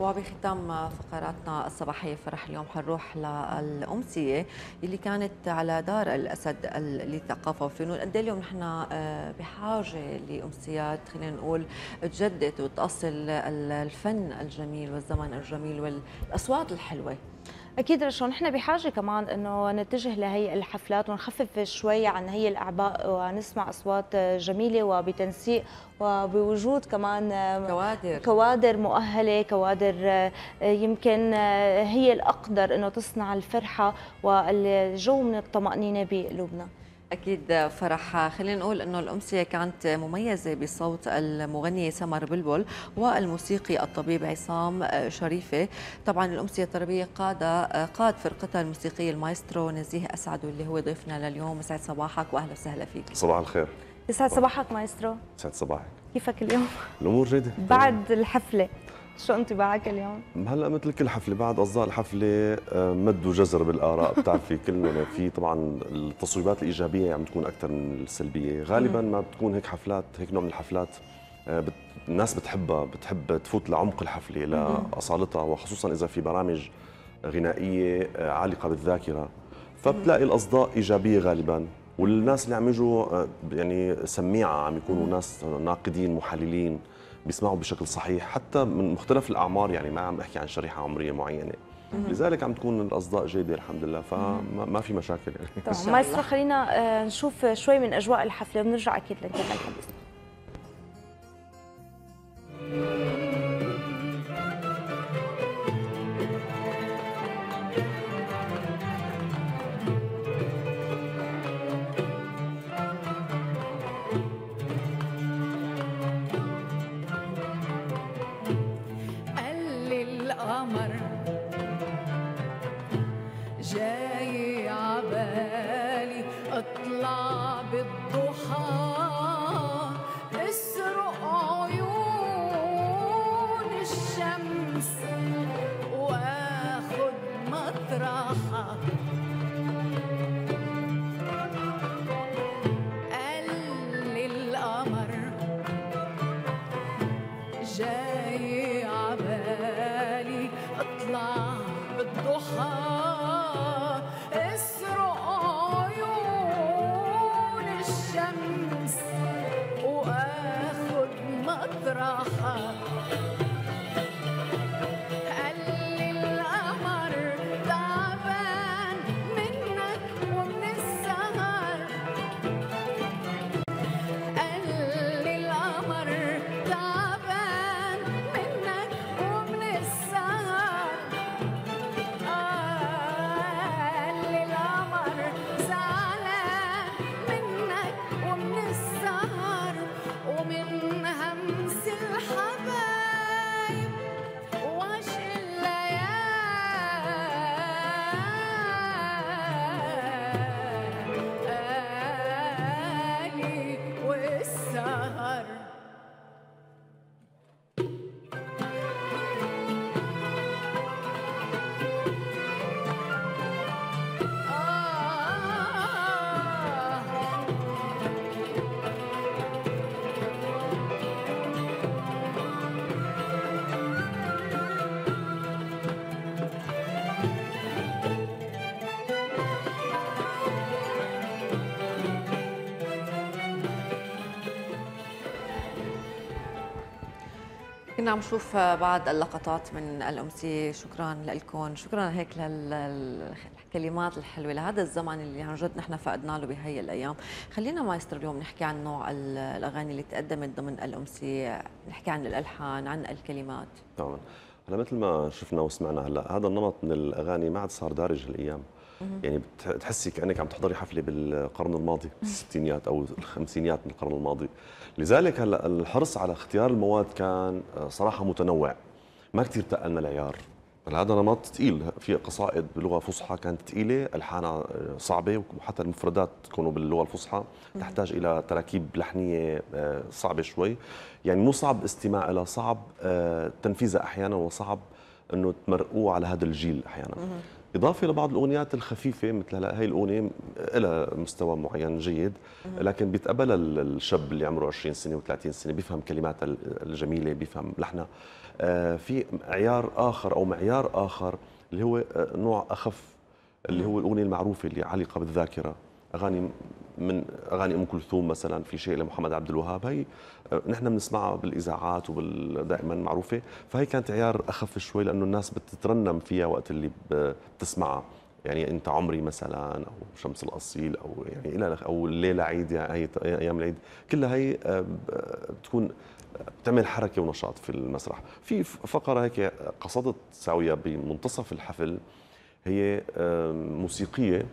وبختام فقراتنا الصباحيه فرح اليوم حنروح للامسيه اللي كانت على دار الاسد للثقافه والفنون قد إيه اليوم نحن آه، بحاجه لامسيات خلينا نقول تجدد وتاصل الفن الجميل والزمن الجميل والاصوات الحلوه اكيد رشا نحن بحاجه كمان انه نتجه لهي الحفلات ونخفف شوي عن هي الاعباء ونسمع اصوات جميله وبتنسيق وبوجود كمان كوادر كوادر مؤهله كوادر يمكن هي الاقدر انه تصنع الفرحه والجو من الطمانينه بقلوبنا أكيد فرح خلينا نقول أنه الأمسية كانت مميزة بصوت المغنية سمر بلبل والموسيقي الطبيب عصام شريفة طبعا الأمسية التربية قاد قاد فرقتها الموسيقية المايسترو نزيه أسعد واللي هو ضيفنا لليوم يسعد صباحك وأهلا وسهلا فيك صباح الخير يسعد صباحك مايسترو يسعد صباحك كيفك اليوم؟ الأمور جيدة بعد الحفلة شو انطباعك اليوم؟ هلا مثل كل حفله بعد اصداء الحفله آه، مد وجزر بالاراء بتعرفي كلنا في طبعا التصويبات الايجابيه عم تكون اكثر من السلبيه، غالبا ما بتكون هيك حفلات هيك نوع من الحفلات آه، بت... الناس بتحبها بتحب تفوت لعمق الحفله لاصالتها وخصوصا اذا في برامج غنائيه آه، عالقه بالذاكره فبتلاقي الاصداء ايجابيه غالبا والناس اللي عم يجوا يعني سميعه عم يكونوا ناس ناقدين محللين بيسمعوا بشكل صحيح حتى من مختلف الاعمار يعني ما عم احكي عن شريحه عمريه معينه لذلك عم تكون الاصداء جيده الحمد لله فما في مشاكل يعني طبعا ما خلينا آه، نشوف شوي من اجواء الحفله بنرجع اكيد لنكمل الحديث الشمس واخد مطرحك كنا عم نشوف بعض اللقطات من الأمسية شكرا لكم شكرا هيك للكلمات الحلوة لهذا الزمن اللي عن جد نحن فقدنا له بهي الأيام خلينا مايسترو اليوم نحكي عن نوع الأغاني اللي تقدمت ضمن الأمسية نحكي عن الألحان عن الكلمات طبعا هلا مثل ما شفنا وسمعنا هلا هذا النمط من الأغاني ما عاد صار دارج هالأيام يعني بتحسي كانك عم تحضري حفله بالقرن الماضي بالستينيات او الخمسينيات من القرن الماضي لذلك هلا الحرص على اختيار المواد كان آه، صراحه متنوع ما كثير تقلنا العيار هذا نمط ثقيل في قصائد بلغه فصحى كانت ثقيله الحانها آه، صعبه وحتى المفردات تكونوا باللغه الفصحى تحتاج الى تراكيب لحنيه آه، صعبه شوي يعني مو صعب استماع لها صعب تنفيذها احيانا وصعب انه تمرقوه على هذا الجيل احيانا إضافة لبعض الأغنيات الخفيفة مثل هلا هي الأغنية لها مستوى معين جيد لكن بيتقبلها الشاب اللي عمره 20 سنة و30 سنة بيفهم كلماتها الجميلة بيفهم لحنها آه، في عيار آخر أو معيار آخر اللي هو آه، نوع أخف اللي هو الأغنية المعروفة اللي علقة بالذاكرة أغاني من اغاني ام كلثوم مثلا في شيء لمحمد عبد الوهاب هي آه، نحن بنسمعها بالاذاعات وبال دائما معروفه فهي كانت عيار اخف شوي لانه الناس بتترنم فيها وقت اللي بتسمعها يعني انت عمري مثلا او شمس الاصيل او يعني الى او الليله عيد يعني ايام العيد كلها هي آه، بتكون آه، بتعمل حركه ونشاط في المسرح في فقره هيك قصدت ساويه بمنتصف الحفل هي موسيقيه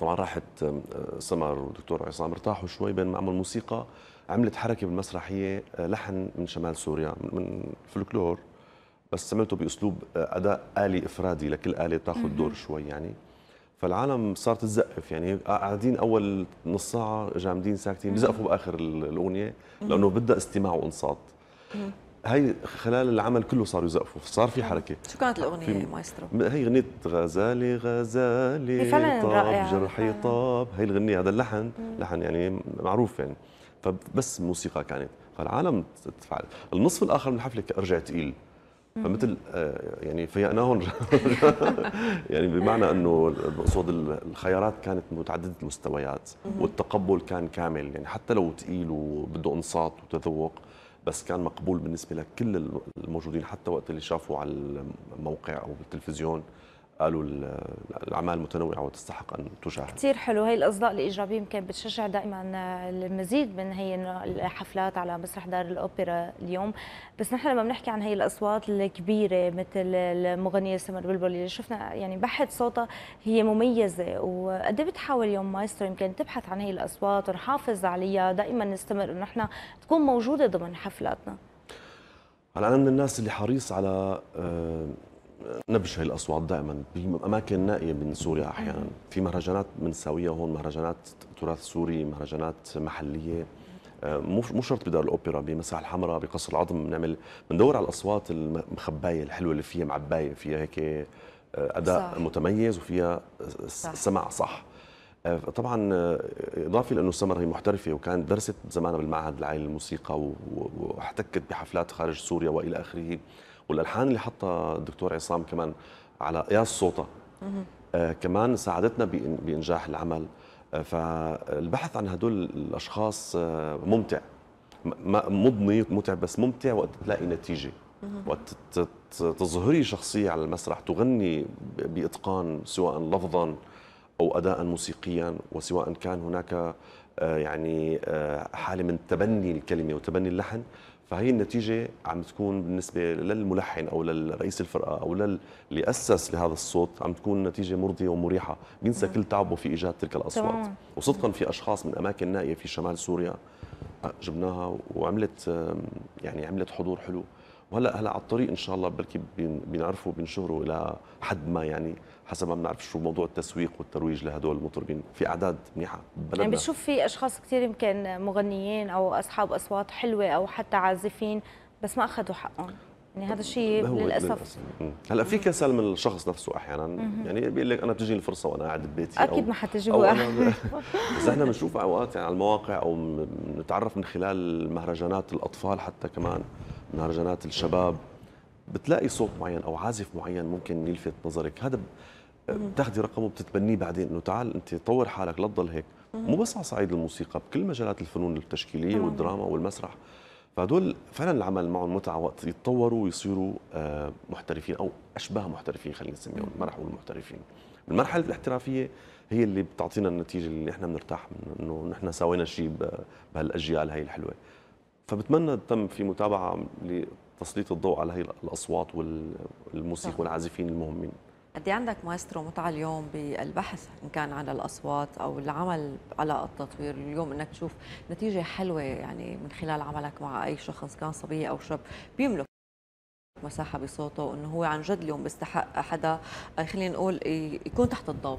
طبعا راحت آه، سمر والدكتور عصام ارتاحوا شوي بين ما عملوا موسيقى عملت حركه بالمسرحيه آه، لحن من شمال سوريا من فلكلور بس عملته باسلوب آه، اداء الي افرادي لكل اله بتاخذ دور شوي يعني فالعالم صارت تزقف يعني قاعدين اول نص ساعه جامدين ساكتين بزقفوا باخر الاغنيه لانه بدها استماع وانصات هي خلال العمل كله صاروا يزقفوا صار في حركه شو كانت الاغنيه مايسترو هي اغنيه غزالي غزالي طاب جرحي جرحي طاب هي الاغنيه هذا اللحن مم. لحن يعني معروف يعني فبس موسيقى كانت فالعالم تفعل النصف الاخر من الحفله رجع ثقيل فمثل آه، يعني فيقناهم يعني بمعنى انه بقصد الخيارات كانت متعدده المستويات والتقبل كان كامل يعني حتى لو ثقيل وبده انصات وتذوق بس كان مقبول بالنسبه لكل الموجودين حتى وقت اللي شافوا على الموقع او بالتلفزيون قالوا الاعمال متنوعه وتستحق ان تشاهد كثير حلو هي الاصداء الايجابيه يمكن بتشجع دائما المزيد من هي الحفلات على مسرح دار الاوبرا اليوم بس نحن لما بنحكي عن هي الاصوات الكبيره مثل المغنيه سمر بلبل اللي شفنا يعني بحث صوتها هي مميزه وقد إيه بتحاول اليوم مايسترو يمكن تبحث عن هي الاصوات ونحافظ عليها دائما نستمر انه نحن تكون موجوده ضمن حفلاتنا هلا انا من الناس اللي حريص على أه نبش هاي الاصوات دائما باماكن نائيه من سوريا احيانا في مهرجانات بنساويها هون مهرجانات تراث سوري مهرجانات محليه آه، مو مو شرط بدار الاوبرا بمساحه الحمراء بقصر العظم بنعمل بندور على الاصوات المخبايه الحلوه اللي فيها معبايه فيها هيك آه، اداء صح. متميز وفيها سمع صح آه، طبعا اضافه لانه سمر هي محترفه وكانت درست زمانها بالمعهد العالي للموسيقى واحتكت بحفلات خارج سوريا والى اخره والالحان اللي حطها الدكتور عصام كمان على قياس صوتها آه كمان ساعدتنا بانجاح العمل آه فالبحث عن هدول الاشخاص آه ممتع مضني متعب بس ممتع وقت تلاقي نتيجه وقت تظهري شخصيه على المسرح تغني باتقان سواء لفظا او اداء موسيقيا وسواء كان هناك آه، يعني آه، حاله من تبني الكلمه وتبني اللحن فهي النتيجة عم تكون بالنسبة للملحن أو للرئيس الفرقة أو للي أسس لهذا الصوت عم تكون نتيجة مرضية ومريحة بينسى كل تعبه في إيجاد تلك الأصوات طبعا. وصدقا في أشخاص من أماكن نائية في شمال سوريا آه، جبناها وعملت يعني عملت حضور حلو وهلا هلا على الطريق ان شاء الله بركي بينعرفوا بينشهروا الى حد ما يعني حسب ما بنعرف شو موضوع التسويق والترويج لهدول المطربين في اعداد منيحه بلدنا يعني بتشوف في اشخاص كثير يمكن مغنيين او اصحاب اصوات حلوه او حتى عازفين بس ما اخذوا حقهم يعني هذا الشيء للاسف, هلا في كسل من الشخص نفسه احيانا مم. يعني بيقول لك انا بتجيني الفرصه وانا قاعد ببيتي اكيد ما حتجي بس احنا بنشوف اوقات يعني على المواقع او بنتعرف من خلال مهرجانات الاطفال حتى كمان مهرجانات الشباب بتلاقي صوت معين او عازف معين ممكن يلفت نظرك هذا بتاخذي رقمه بتتبنيه بعدين انه تعال انت طور حالك لا تضل هيك مو بس على صعيد الموسيقى بكل مجالات الفنون التشكيليه والدراما والمسرح فهدول فعلا العمل معهم متعه وقت يتطوروا ويصيروا آه، محترفين او اشباه محترفين خلينا نسميهم ما راح اقول محترفين المرحله الاحترافيه هي اللي بتعطينا النتيجه اللي احنا بنرتاح منه انه نحن سوينا شيء بهالاجيال هاي الحلوه فبتمنى تم في متابعه لتسليط الضوء على هي الاصوات والموسيقى والعازفين المهمين قد إيه عندك مايسترو متعه اليوم بالبحث ان كان على الاصوات او العمل على التطوير اليوم انك تشوف نتيجه حلوه يعني من خلال عملك مع اي شخص كان صبي او شاب بيملك مساحه بصوته وانه هو عن جد اليوم بيستحق حدا آه، خلينا نقول يكون تحت الضوء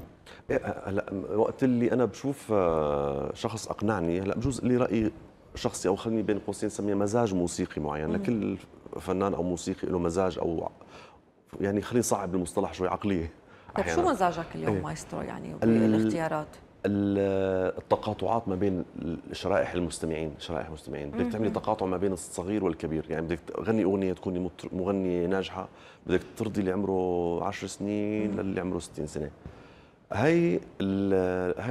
إيه، هلا وقت اللي انا بشوف آه، شخص اقنعني هلا بجوز لي راي شخصي او خليني بين قوسين نسميه مزاج موسيقي معين لكل فنان او موسيقي له مزاج او يعني خلينا صعب المصطلح شوي عقليه طيب شو مزاجك اليوم ايه. مايسترو يعني بالاختيارات؟ التقاطعات ما بين شرائح المستمعين شرائح المستمعين بدك تعملي تقاطع ما بين الصغير والكبير يعني بدك تغني اغنيه تكوني مغنيه ناجحه بدك ترضي اللي عمره 10 سنين للي عمره 60 سنه هي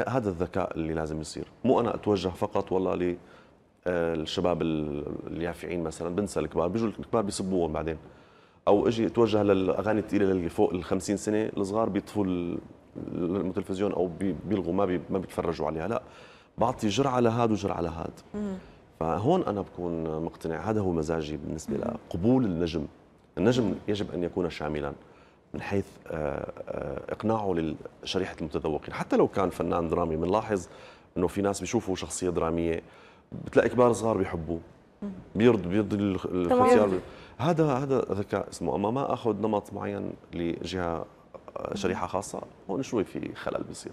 هذا الذكاء اللي لازم يصير مو انا اتوجه فقط والله آه، الشباب اليافعين مثلا بنسى الكبار بيجوا الكبار بيسبوهم بعدين او اجي اتوجه للاغاني الثقيله اللي فوق ال 50 سنه الصغار بيطفوا التلفزيون او بيلغوا ما بي ما بيتفرجوا عليها لا بعطي جرعه لهاد وجرعه لهاد فهون انا بكون مقتنع هذا هو مزاجي بالنسبه لقبول النجم النجم يجب ان يكون شاملا من حيث آه، آه، اقناعه لشريحه المتذوقين حتى لو كان فنان درامي بنلاحظ انه في ناس بيشوفوا شخصيه دراميه بتلاقي كبار صغار بيحبوه بيرض بيرضي الختيار هذا هذا ذكاء اسمه اما ما اخذ نمط معين لجهه شريحه خاصه هون شوي في خلل بيصير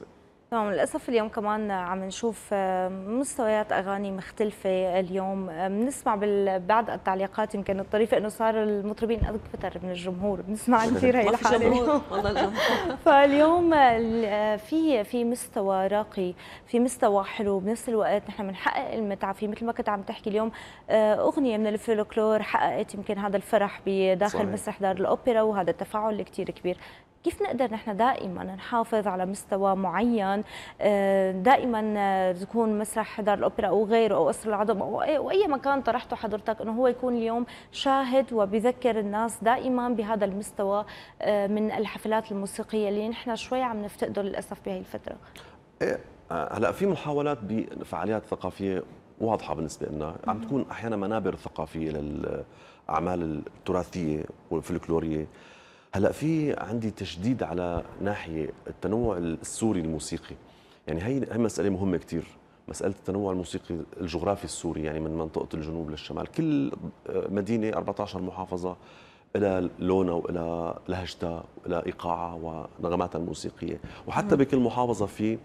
طبعا نعم، للاسف اليوم كمان عم نشوف آه، مستويات اغاني مختلفه اليوم آه، بنسمع بعد التعليقات يمكن الطريفه انه صار المطربين اكثر من الجمهور بنسمع كثير هي الحاله فاليوم آه، في في مستوى راقي في مستوى حلو بنفس الوقت نحن بنحقق المتعه في مثل ما كنت عم تحكي اليوم اغنيه من الفولكلور حققت يمكن هذا الفرح بداخل مسرح دار الاوبرا وهذا التفاعل كثير كبير كيف نقدر نحن دائما نحافظ على مستوى معين آه، دائما آه، تكون مسرح دار الاوبرا او غيره او قصر العظم او اي مكان طرحته حضرتك انه هو يكون اليوم شاهد وبذكر الناس دائما بهذا المستوى آه، من الحفلات الموسيقيه اللي نحن شوي عم نفتقده للاسف بهي الفتره إيه هلا في محاولات بفعاليات ثقافيه واضحه بالنسبه لنا عم تكون احيانا منابر ثقافيه للاعمال التراثيه والفلكلوريه هلا في عندي تشديد على ناحيه التنوع السوري الموسيقي يعني هي هي مساله مهمه كثير مساله التنوع الموسيقي الجغرافي السوري يعني من منطقه الجنوب للشمال كل آه، مدينه 14 محافظه إلى لونها وإلى لهجتها وإلى إيقاعها ونغماتها الموسيقية وحتى بكل محافظة في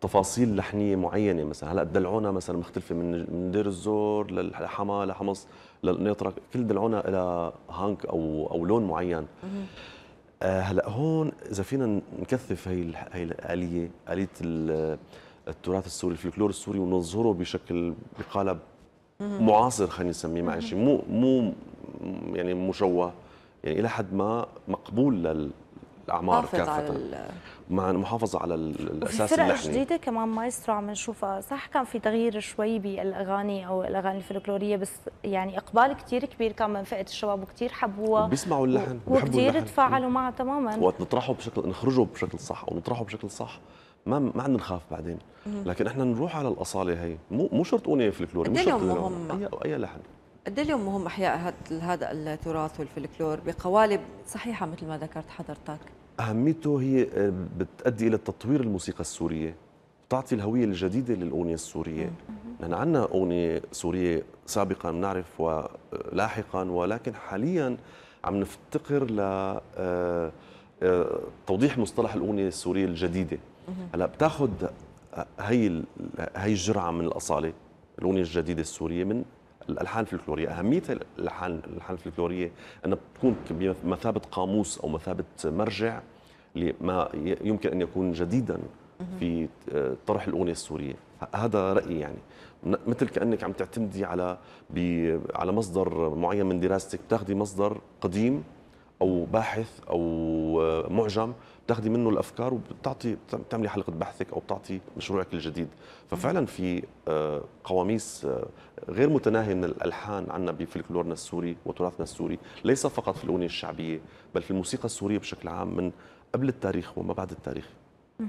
تفاصيل لحنية معينة مثلا هلا الدلعونة مثلا مختلفة من من دير الزور للحما لحمص لانه يترك كل دلعونا الى هانك او او لون معين آه هلا هون اذا فينا نكثف هي هي الاليه اليه التراث السوري الفلكلور السوري ونظهره بشكل بقالب معاصر خلينا نسميه معلش مو مو يعني مشوه يعني الى حد ما مقبول لل الاعمار كافه مع المحافظه على الاساس اللحني الفرق الجديده كمان مايسترو عم نشوفها صح كان في تغيير شوي بالاغاني او الاغاني الفلكلوريه بس يعني اقبال كثير كبير كان من فئه الشباب وكثير حبوها بيسمعوا اللحن وكثير تفاعلوا معها تماما وقت نطرحه بشكل نخرجه بشكل صح او نطرحه بشكل صح ما ما عندنا نخاف بعدين لكن احنا نروح على الاصاله هي مو مو شرط اغنيه فلكلوريه مو شرط اي اي لحن قد إيه اليوم مهم احياء هذا التراث والفلكلور بقوالب صحيحه مثل ما ذكرت حضرتك؟ اهميته هي آه، بتؤدي الى تطوير الموسيقى السوريه بتعطي الهويه الجديده للاغنيه السوريه نحن عندنا اغنيه سوريه سابقا بنعرف ولاحقا ولكن حاليا عم نفتقر ل آه، آه، توضيح مصطلح الاغنيه السوريه الجديده هلا بتاخذ هي هي الجرعه من الاصاله الاغنيه الجديده السوريه من الالحان الفلكلوريه اهميه الالحان الالحان الفلكلوريه انها بتكون بمثابه قاموس او مثابه مرجع لما يمكن ان يكون جديدا في آه، طرح الاغنيه السوريه هذا رايي يعني مثل كانك عم تعتمدي على على مصدر معين من دراستك بتاخذي مصدر قديم او باحث او آه، معجم بتاخذي منه الافكار وبتعطي بتعملي حلقه بحثك او بتعطي مشروعك الجديد ففعلا في آه، قواميس آه، غير متناهيه من الالحان عندنا بفلكلورنا السوري وتراثنا السوري ليس فقط في الاغنيه الشعبيه بل في الموسيقى السوريه بشكل عام من قبل التاريخ وما بعد التاريخ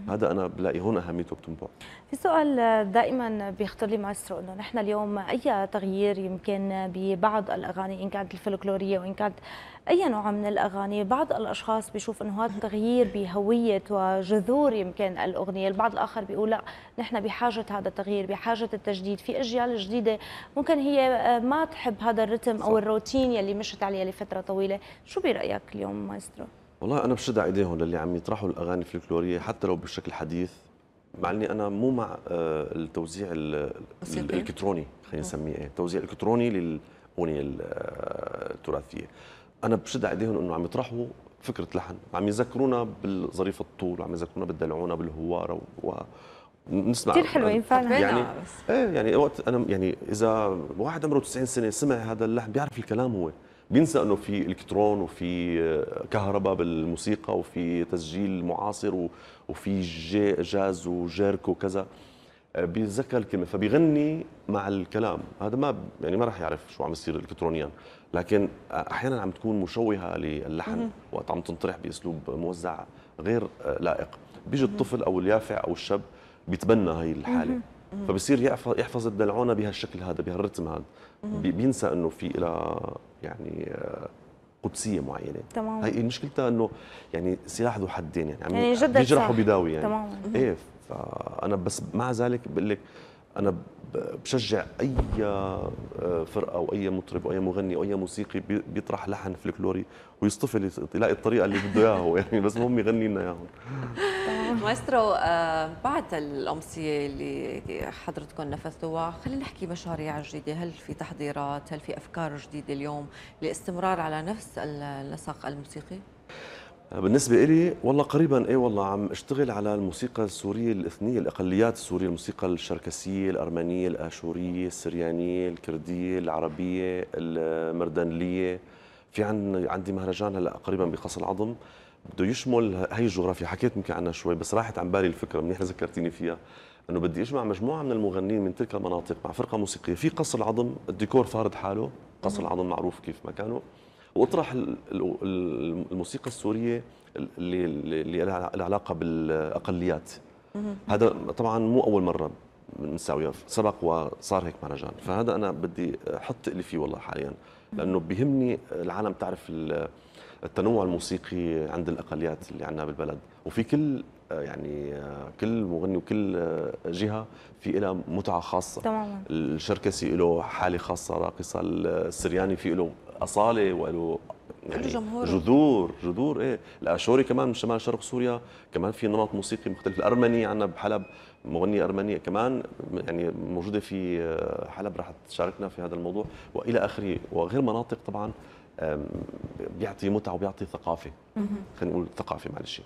هذا انا بلاقي هون اهميته بتنبع في سؤال دائما بيخطر لي مايسترو انه نحن اليوم اي تغيير يمكن ببعض الاغاني ان كانت الفلكلوريه وان كانت اي نوع من الاغاني بعض الاشخاص بيشوف انه هذا التغيير بهويه وجذور يمكن الاغنيه البعض الاخر بيقول لا نحن بحاجه هذا التغيير بحاجه التجديد في اجيال جديده ممكن هي ما تحب هذا الرتم او الروتين يلي مشت عليه لفتره طويله شو برايك اليوم مايسترو والله انا بشد على ايديهم للي عم يطرحوا الاغاني الفلكلوريه حتى لو بشكل حديث مع اني انا مو مع آه، التوزيع الالكتروني خلينا نسميه إيه، توزيع الكتروني للاغنيه آه، التراثيه انا بشد على ايديهم انه عم يطرحوا فكره لحن عم يذكرونا بالظريف الطول وعم يذكرونا بالدلعونه بالهواره و... نسمع كثير حلوين فعلا يعني بس. ايه يعني وقت انا يعني اذا واحد عمره 90 سنه سمع هذا اللحن بيعرف الكلام هو بينسى انه في الكترون وفي آه، كهرباء بالموسيقى وفي تسجيل معاصر وفي جاز وجيركو وكذا آه، بيتذكر الكلمه فبيغني مع الكلام هذا ما يعني ما راح يعرف شو عم يصير الكترونيا لكن آه، احيانا عم تكون مشوهه للحن وقت عم تنطرح باسلوب موزع غير لائق بيجي الطفل او اليافع او الشاب بيتبنى هي الحاله فبصير يحفظ الدلعونه بهالشكل هذا بهالرتم هذا بينسى انه في لها يعني آه، قدسيه معينه تمام هي مشكلتها انه يعني سلاح ذو حدين يعني عم يعني بيجرح وبيداوي يعني تمام ايه فانا بس مع ذلك بقول لك انا بشجع اي آه، فرقه او اي مطرب او اي مغني او اي موسيقي بيطرح لحن فلكلوري ويصطفل يلاقي الطريقه اللي بده اياها يعني بس المهم يغني لنا اياهم مايسترو آه، بعد الامسيه اللي حضرتكم نفذتوها خلينا نحكي مشاريع جديده هل في تحضيرات هل في افكار جديده اليوم لاستمرار على نفس النسق الموسيقي آه، بالنسبة إلي والله قريبا اي والله عم أشتغل على الموسيقى السورية الإثنية الأقليات السورية الموسيقى الشركسية الأرمنية الآشورية السريانية الكردية العربية المردنلية في عن عندي مهرجان هلا قريبا بقصر العظم بده يشمل هي الجغرافيا حكيت يمكن عنها شوي بس راحت عن بالي الفكره منيح ذكرتيني فيها انه بدي اجمع مجموعه من المغنيين من تلك المناطق مع فرقه موسيقيه في قصر العظم الديكور فارض حاله قصر العظم معروف كيف مكانه واطرح الموسيقى السوريه اللي اللي لها علاقه بالاقليات هذا طبعا مو اول مره بنساويها سبق وصار هيك مهرجان فهذا انا بدي احط اللي فيه والله حاليا لانه بيهمني العالم تعرف التنوع الموسيقي عند الاقليات اللي عندنا بالبلد وفي كل آه، يعني آه، كل مغني وكل آه، جهه في لها متعه خاصه تماما الشركسي له حاله خاصه راقصه السرياني في له اصاله وله يعني جمهور جذور جذور ايه الاشوري كمان من شمال شرق سوريا كمان في نمط موسيقي مختلف الارمني عندنا بحلب مغنيه ارمنيه كمان يعني موجوده في حلب راح تشاركنا في هذا الموضوع والى اخره وغير مناطق طبعا بيعطي متعه وبيعطي ثقافه خلينا نقول ثقافه معلش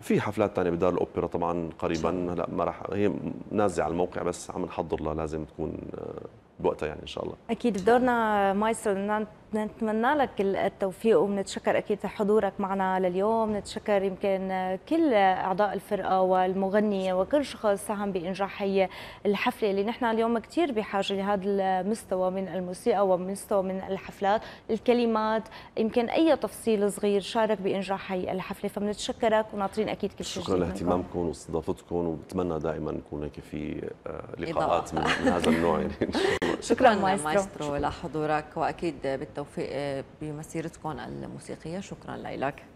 في حفلات ثانيه بدار الاوبرا طبعا قريبا هلا ما راح هي نازله على الموقع بس عم نحضر لها لازم تكون آه، بوقتها يعني ان شاء الله اكيد بدورنا مايسترو نتمنى لك التوفيق وبنتشكر اكيد حضورك معنا لليوم نتشكر يمكن كل اعضاء الفرقه والمغنيه وكل شخص ساهم بانجاح هي الحفله اللي نحن اليوم كثير بحاجه لهذا المستوى من الموسيقى ومستوى من الحفلات الكلمات يمكن اي تفصيل صغير شارك بانجاح هي الحفله فبنتشكرك وناطرين اكيد كل شيء شكرا لاهتمامكم واستضافتكم وبتمنى دائما يكون هيك في آه، لقاءات من, من هذا النوع يعني ان شاء الله شكرا, مايسترو شكرا. لحضورك واكيد بالتوفيق بمسيرتكم الموسيقيه شكرا لك